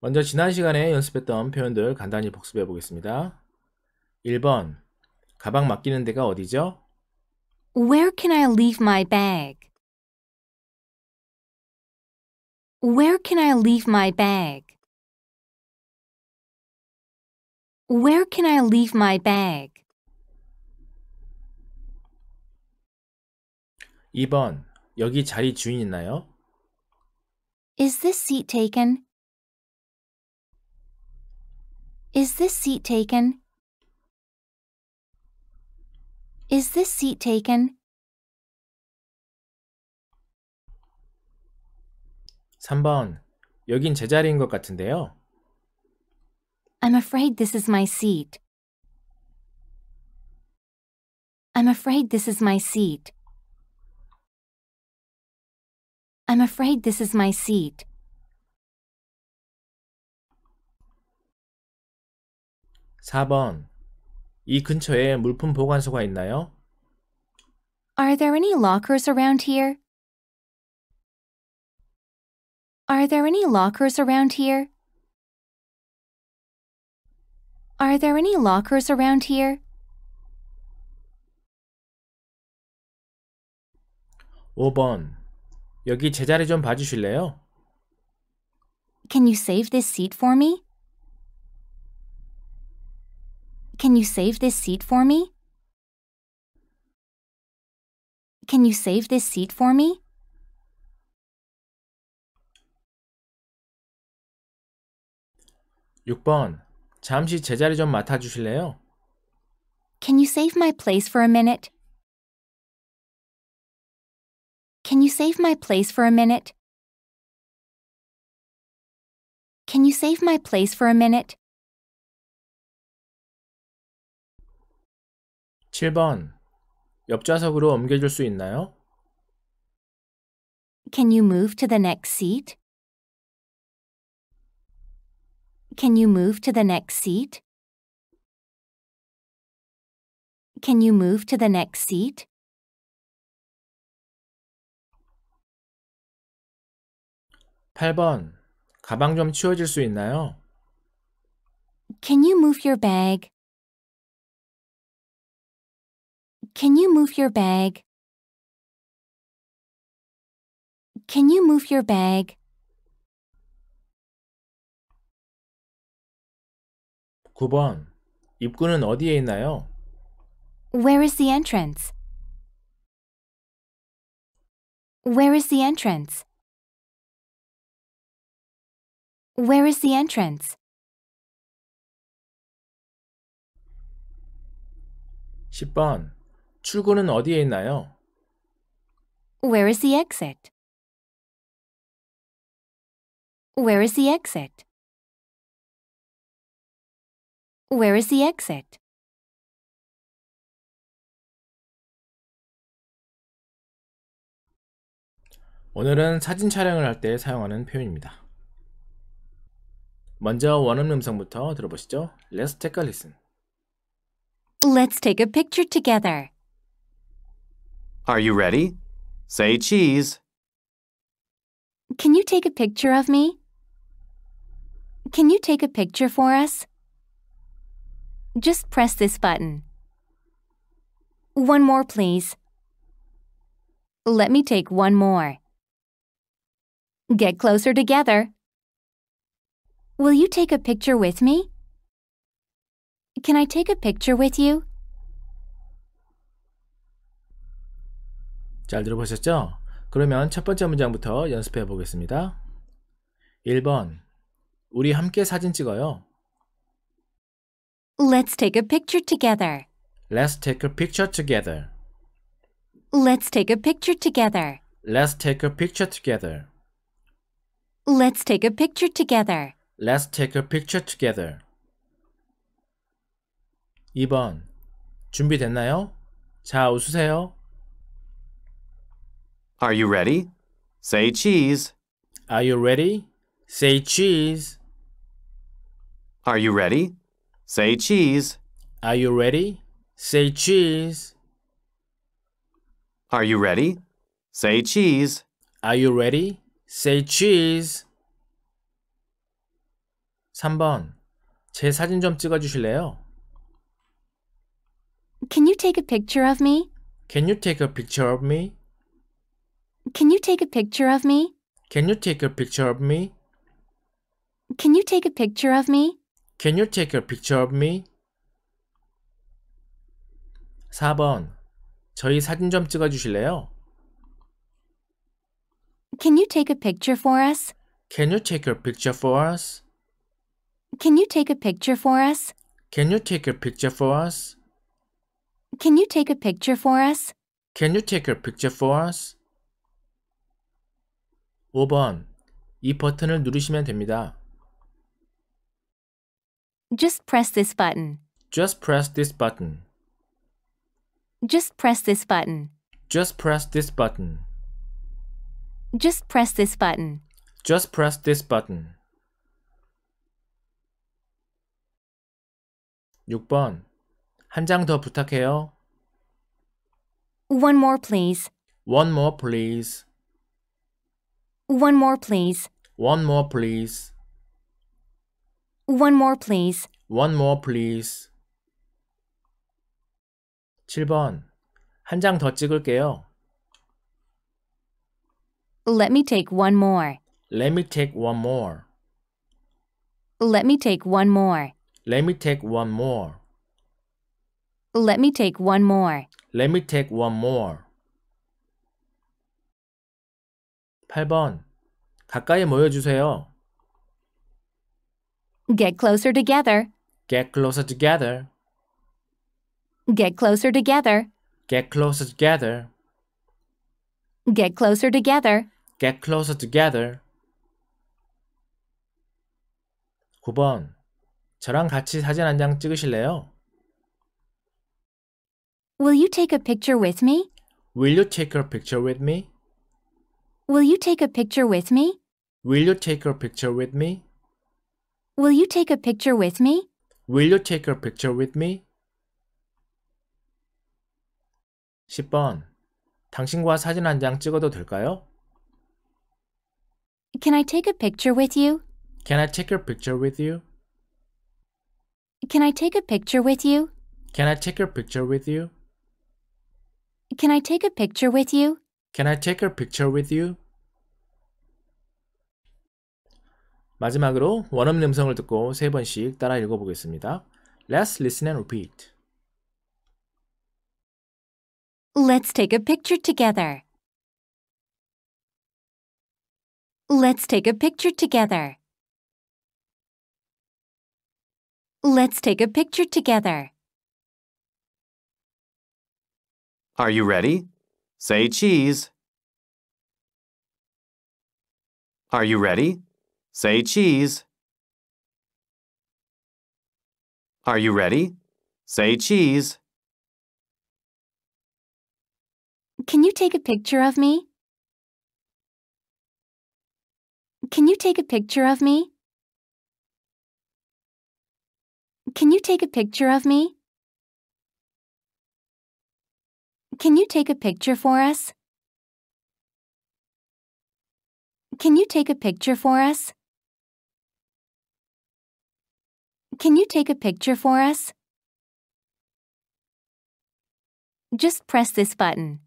먼저 지난 시간에 연습했던 표현들 간단히 복습해 보겠습니다. 1번 가방 맡기는 데가 어디죠? Where can I leave my bag? Where can I leave my bag? Where can I leave my bag? 2번 여기 자리 주인 있나요? Is this seat taken? Is this seat taken? Is this seat taken? 3번. 여긴 제 자리인 것 같은데요. I'm afraid this is my seat. I'm afraid this is my seat. I'm afraid this is my seat. 4번. 이 근처에 물품 보관소가 있나요? Are there any lockers around here? Are there any lockers around here? Are there any lockers around here? 5번. 여기 제자리 좀 봐주실래요? Can you save this seat for me? Can you save this seat for me? Can you save this seat for me? 잠시 제 자리 좀 맡아 주실래요? Can you save my place for a minute? Can you save my place for a minute? Can you save my place for a minute? 7번. 옆좌석으로 옮겨줄 수 있나요? Can you move to the next seat? Can you move to the next seat? Can you move to the next seat? (8번) 가방 좀 치워줄 수 있나요? Can you move your bag? Can you move your bag? Can you move your bag? (9번) 입구는 어디에 있나요? Where is the entrance? Where is the entrance? Where is the entrance? (10번) 출구는 어디에 있나요? Where is the exit? Where is the exit? Where is the exit? 오늘은 사진 촬영을 할 때 사용하는 표현입니다. 먼저 원음 음성부터 들어보시죠. Let's take a listen. Let's take a picture together. Are you ready? Say cheese. Can you take a picture of me? Can you take a picture for us? Just press this button. One more, please. Let me take one more. Get closer together. Will you take a picture with me? Can I take a picture with you? 잘 들어보셨죠? 그러면 첫 번째 문장부터 연습해 보겠습니다. 1번 우리 함께 사진 찍어요. Let's take a picture together. Let's take a picture together. Let's take a picture together. Let's take a picture together. Let's take a picture together. Let's take a picture together. 2번 준비됐나요? 자, 웃으세요. Are you ready? Say cheese. Are you ready? Say cheese. Are you ready? Say cheese. Are you ready? Say cheese. Are you ready? Say cheese. Are you ready? Say cheese. 3번. 제 사진 좀 찍어 주실래요? Can you take a picture of me? Can you take a picture of me? Can you take a picture of me? Can you take a picture of me? Can you take a picture of me? Can you take a picture of me? 4번. 저희 사진 좀 찍어 주실래요? Can you take a picture for us? Can you take a picture for us? Can you take a picture for us? Can you take a picture for us? Can you take a picture for us? Can you take a picture for us? 5번. 이 버튼을 누르시면 됩니다. Just press this button. Just press this button. Just press this button. Just press this button. Just press this button. Just press this button. 6번. 한 장 더 부탁해요. One more please. One more please. One more, please. One more, please. One more, please. One more, please. 7번. 한 장 더 찍을게요. Let me take one more. Let me take one more. Let me take one more. Let me take one more. Let me take one more. Let me take one more. 8번. 가까이 모여 주세요. Get closer together. Get closer together. Get closer together. Get closer together. Get closer together. Get closer together. 9번. 저랑 같이 사진 한 장 찍으실래요? Will you take a picture with me? Will you take a picture with me? Will you take a picture with me? Will you take a picture with me? Will you take a picture with me? Will you take a picture with me? 10번. 당신과 사진 한 장 찍어도 될까요? Can I take a picture with you? Can I take a picture with you? Can I take a picture with you? Can I take a picture with you? Can I take a picture with you? Can I take a picture with you? 마지막으로 원음 음성을 듣고 세 번씩 따라 읽어보겠습니다. Let's listen and repeat. Let's take a picture together. Let's take a picture together. Let's take a picture together. Are you ready? Say cheese. Are you ready? Say cheese. Are you ready? Say cheese. Can you take a picture of me? Can you take a picture of me? Can you take a picture of me? Can you take a picture for us? Can you take a picture for us? Can you take a picture for us? Just press this button.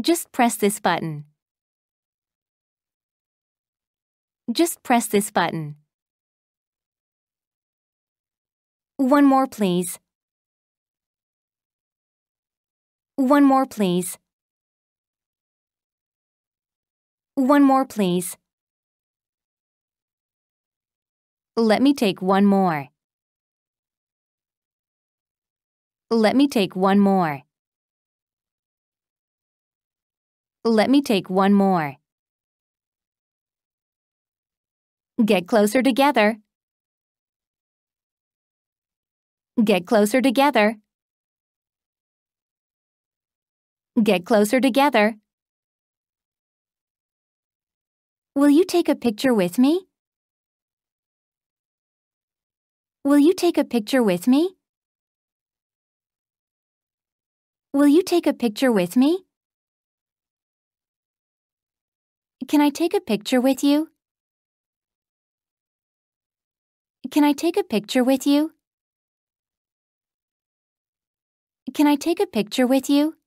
Just press this button. Just press this button. One more, please. One more, please. One more, please. Let me take one more. Let me take one more. Let me take one more. Get closer together. Get closer together. Get closer together. Will you take a picture with me? Will you take a picture with me? Will you take a picture with me? Can I take a picture with you? Can I take a picture with you? Can I take a picture with you?